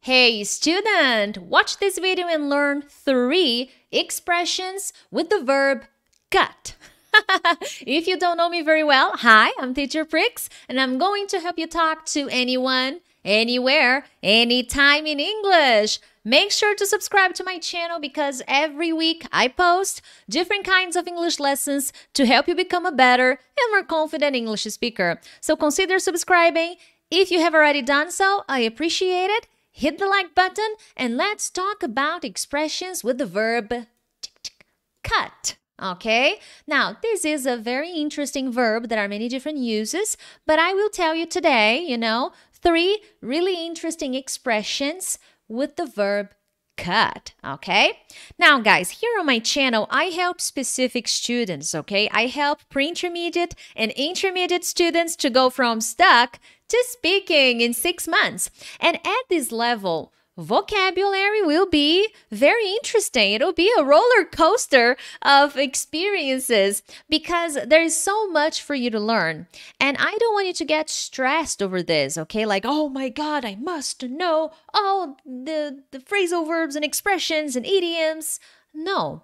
Hey student, watch this video and learn three expressions with the verb cut. if you don't know me very well, hi, I'm Teacher Pricks, and I'm going to help you talk to anyone, anywhere, anytime in English. Make sure to subscribe to my channel because every week I post different kinds of English lessons to help you become a better and more confident English speaker. So consider subscribing. If you have already done so, I appreciate it hit the like button and let's talk about expressions with the verb cut. Okay, now this is a very interesting verb. There are many different uses, but I will tell you today, you know, three really interesting expressions with the verb cut, okay? Now, guys, here on my channel, I help specific students, okay? I help pre-intermediate and intermediate students to go from stuck to speaking in six months. And at this level, vocabulary will be very interesting. It'll be a roller coaster of experiences because there is so much for you to learn. And I don't want you to get stressed over this, okay? Like, oh my God, I must know all the, the phrasal verbs and expressions and idioms. No,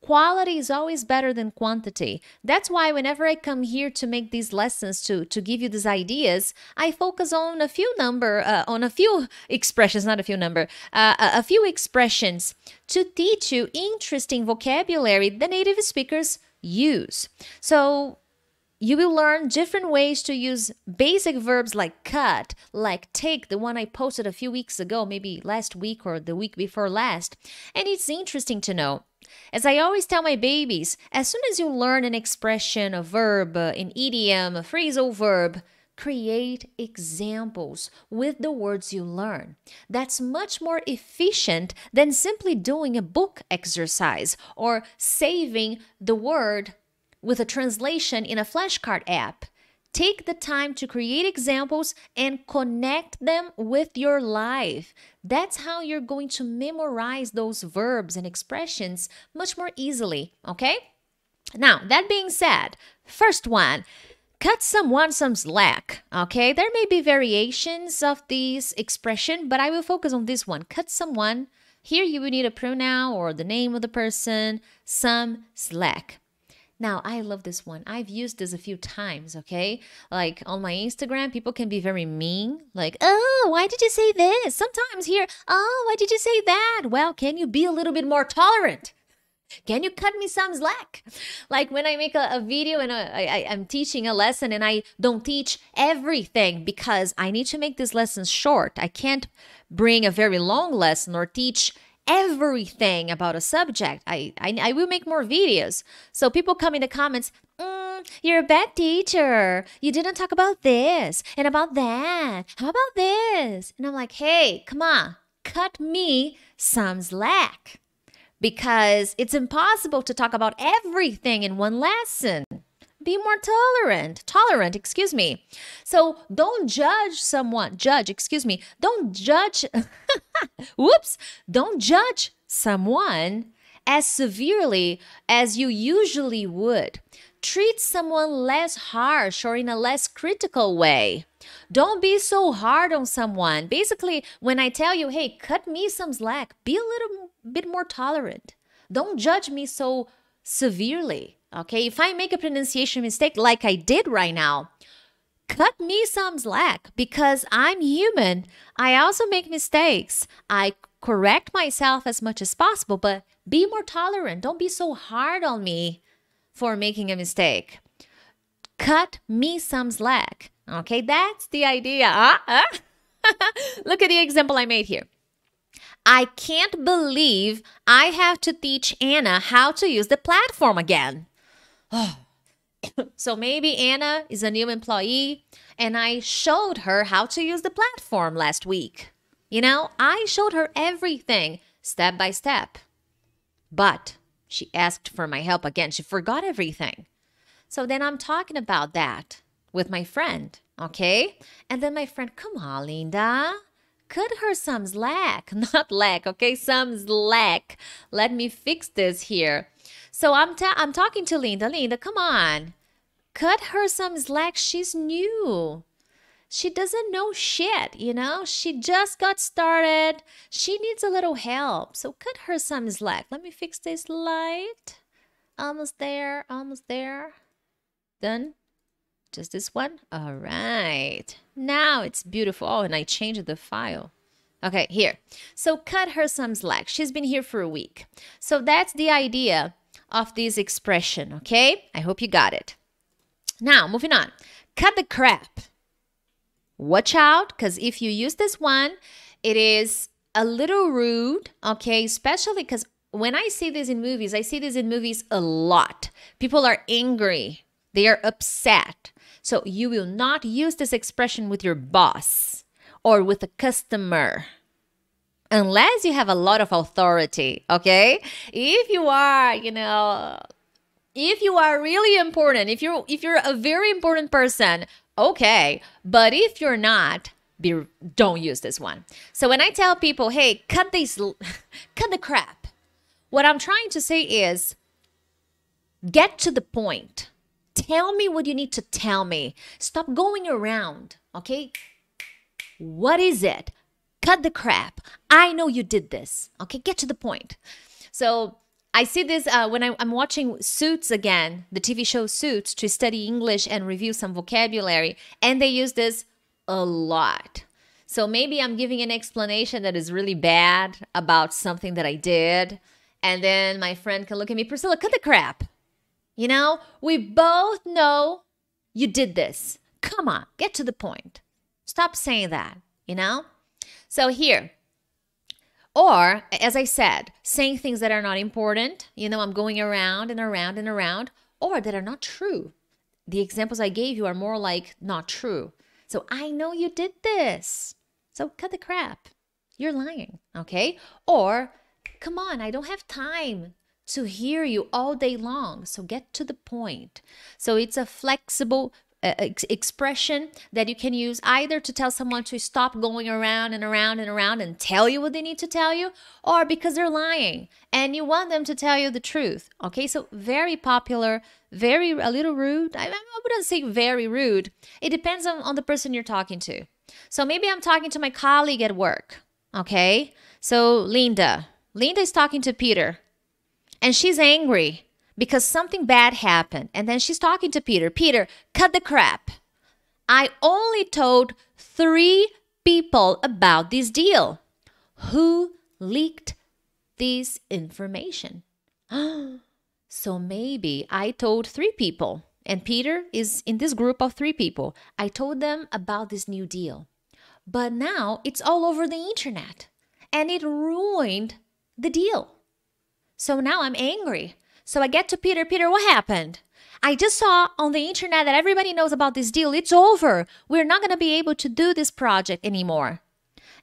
quality is always better than quantity. That's why whenever I come here to make these lessons to to give you these ideas, I focus on a few number uh, on a few expressions, not a few number, uh, a few expressions to teach you interesting vocabulary the native speakers use. So you will learn different ways to use basic verbs like cut, like take, the one I posted a few weeks ago, maybe last week or the week before last. And it's interesting to know. As I always tell my babies, as soon as you learn an expression, a verb, uh, an idiom, a phrasal verb, create examples with the words you learn. That's much more efficient than simply doing a book exercise or saving the word with a translation in a flashcard app. Take the time to create examples and connect them with your life. That's how you're going to memorize those verbs and expressions much more easily, okay? Now, that being said, first one, cut someone some slack, okay? There may be variations of this expression, but I will focus on this one cut someone. Here you will need a pronoun or the name of the person, some slack. Now, I love this one. I've used this a few times, okay? Like on my Instagram, people can be very mean, like, oh, why did you say this? Sometimes here, oh, why did you say that? Well, can you be a little bit more tolerant? Can you cut me some slack? Like when I make a, a video and I I, I'm teaching a lesson and I don't teach everything because I need to make these lessons short. I can't bring a very long lesson or teach everything about a subject. I, I, I will make more videos. So people come in the comments, mm, you're a bad teacher. You didn't talk about this and about that. How about this? And I'm like, hey, come on, cut me some slack because it's impossible to talk about everything in one lesson be more tolerant tolerant excuse me so don't judge someone judge excuse me don't judge whoops don't judge someone as severely as you usually would treat someone less harsh or in a less critical way don't be so hard on someone basically when i tell you hey cut me some slack be a little bit more tolerant don't judge me so severely Okay, if I make a pronunciation mistake like I did right now, cut me some slack because I'm human. I also make mistakes. I correct myself as much as possible, but be more tolerant. Don't be so hard on me for making a mistake. Cut me some slack. Okay, that's the idea. Huh? Huh? Look at the example I made here. I can't believe I have to teach Anna how to use the platform again. so maybe Anna is a new employee and I showed her how to use the platform last week. You know, I showed her everything step by step. But she asked for my help again. She forgot everything. So then I'm talking about that with my friend, okay? And then my friend, come on, Linda cut her some slack. Not lack, okay? Some slack. Let me fix this here. So I'm, ta I'm talking to Linda. Linda, come on. Cut her some slack. She's new. She doesn't know shit, you know? She just got started. She needs a little help. So cut her some slack. Let me fix this light. Almost there, almost there. Done. Just this one? All right. Now it's beautiful. Oh, and I changed the file. Okay, here. So cut her some slack. She's been here for a week. So that's the idea of this expression, okay? I hope you got it. Now, moving on. Cut the crap. Watch out, because if you use this one, it is a little rude, okay? Especially because when I see this in movies, I see this in movies a lot. People are angry they are upset. So you will not use this expression with your boss or with a customer unless you have a lot of authority, okay? If you are, you know, if you are really important, if you are if you're a very important person, okay, but if you're not, be, don't use this one. So when I tell people, "Hey, cut this, cut the crap." What I'm trying to say is get to the point Tell me what you need to tell me. Stop going around, okay? What is it? Cut the crap. I know you did this, okay? Get to the point. So, I see this uh, when I, am watching Suits again, the TV show Suits, to study English and review some vocabulary, and they use this a lot. So maybe I'm giving an explanation that is really bad about something that I did, and then my friend can look at me, Priscilla, cut the crap. You know, we both know you did this. Come on, get to the point. Stop saying that, you know? So here, or as I said, saying things that are not important, you know, I'm going around and around and around, or that are not true. The examples I gave you are more like not true. So I know you did this. So cut the crap. You're lying, okay? Or come on, I don't have time to hear you all day long. So get to the point. So it's a flexible uh, ex expression that you can use either to tell someone to stop going around and around and around and tell you what they need to tell you, or because they're lying and you want them to tell you the truth. Okay, so very popular, very a little rude. I, I wouldn't say very rude. It depends on, on the person you're talking to. So maybe I'm talking to my colleague at work. Okay, so Linda. Linda is talking to Peter and she's angry because something bad happened. And then she's talking to Peter Peter, cut the crap. I only told three people about this deal. Who leaked this information? so maybe I told three people, and Peter is in this group of three people. I told them about this new deal. But now it's all over the internet, and it ruined the deal. So now I'm angry. So I get to Peter, Peter, what happened? I just saw on the internet that everybody knows about this deal. It's over. We're not going to be able to do this project anymore.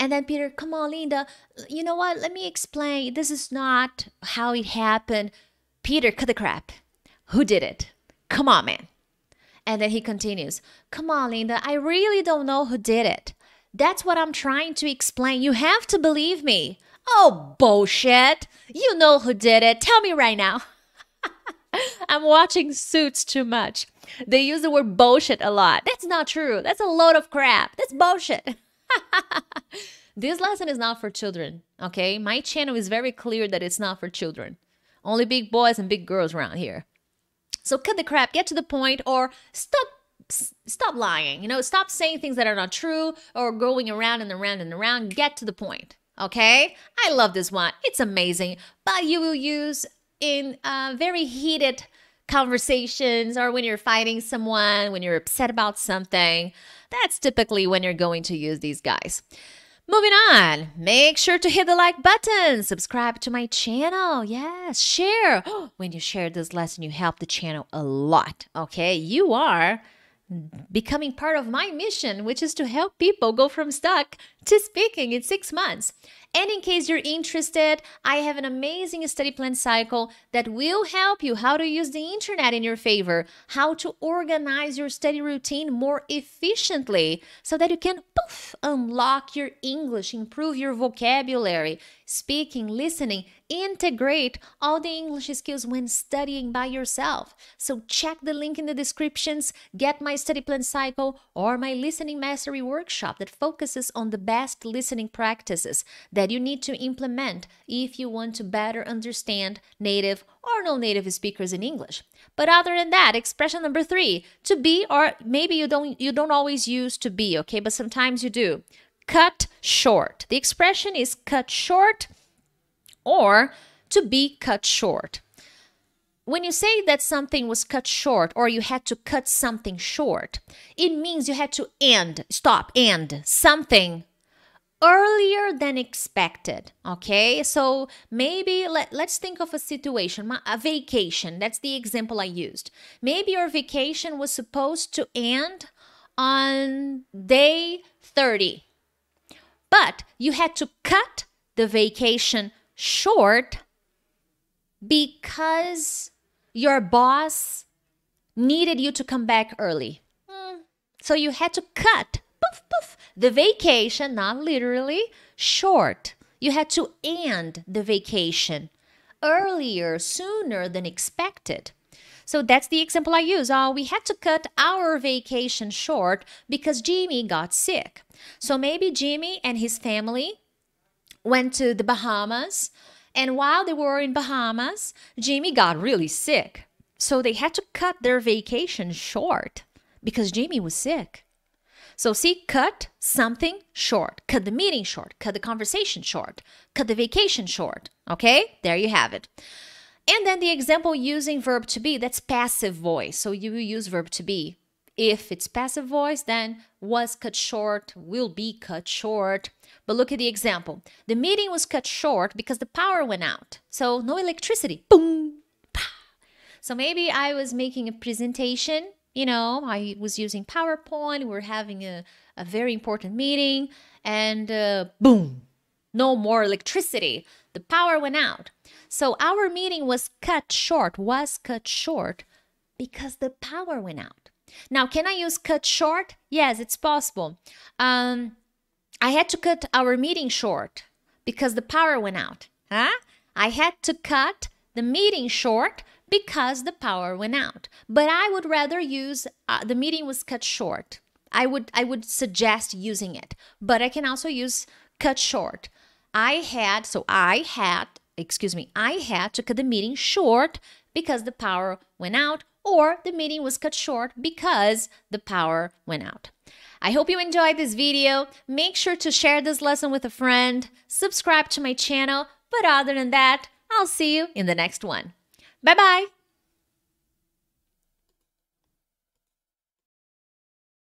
And then Peter, come on, Linda, you know what? Let me explain. This is not how it happened. Peter, cut the crap. Who did it? Come on, man. And then he continues, come on, Linda, I really don't know who did it. That's what I'm trying to explain. You have to believe me. Oh, bullshit. You know who did it. Tell me right now. I'm watching Suits too much. They use the word bullshit a lot. That's not true. That's a load of crap. That's bullshit. this lesson is not for children, okay? My channel is very clear that it's not for children. Only big boys and big girls around here. So cut the crap, get to the point, or stop stop lying. You know, stop saying things that are not true or going around and around and around. Get to the point. Okay, I love this one. It's amazing, but you will use in uh, very heated conversations or when you're fighting someone, when you're upset about something. That's typically when you're going to use these guys. Moving on, make sure to hit the like button, subscribe to my channel. Yes, share. When you share this lesson, you help the channel a lot. Okay, you are becoming part of my mission, which is to help people go from stuck to speaking in six months. And in case you're interested, I have an amazing study plan cycle that will help you how to use the internet in your favor, how to organize your study routine more efficiently so that you can poof, unlock your English, improve your vocabulary, speaking, listening, integrate all the English skills when studying by yourself. So check the link in the descriptions, get my study plan cycle or my listening mastery workshop that focuses on the best listening practices that you need to implement if you want to better understand native or non-native speakers in English. But other than that, expression number 3, to be or maybe you don't you don't always use to be, okay? But sometimes you do. Cut short. The expression is cut short or to be cut short. When you say that something was cut short or you had to cut something short, it means you had to end, stop, end something earlier than expected. Okay, so maybe let, let's think of a situation, a vacation. That's the example I used. Maybe your vacation was supposed to end on day 30, but you had to cut the vacation short because your boss needed you to come back early. Hmm. So you had to cut poof, poof, the vacation, not literally, short. You had to end the vacation earlier, sooner than expected. So that's the example I use. Oh, we had to cut our vacation short because Jimmy got sick. So maybe Jimmy and his family went to the Bahamas. And while they were in Bahamas, Jamie got really sick. So they had to cut their vacation short because Jamie was sick. So see, cut something short. Cut the meeting short. Cut the conversation short. Cut the vacation short. Okay? There you have it. And then the example using verb to be, that's passive voice. So you use verb to be if it's passive voice, then was cut short, will be cut short. But look at the example. The meeting was cut short because the power went out. So no electricity. Boom. So maybe I was making a presentation, you know, I was using PowerPoint, we we're having a, a very important meeting, and uh, boom, no more electricity. The power went out. So our meeting was cut short, was cut short because the power went out. Now, can I use cut short? Yes, it's possible. Um, I had to cut our meeting short because the power went out. Huh? I had to cut the meeting short because the power went out. But I would rather use uh, the meeting was cut short. I would I would suggest using it, but I can also use cut short. I had so I had excuse me I had to cut the meeting short because the power went out or the meeting was cut short because the power went out. I hope you enjoyed this video. Make sure to share this lesson with a friend, subscribe to my channel, but other than that, I'll see you in the next one. Bye bye!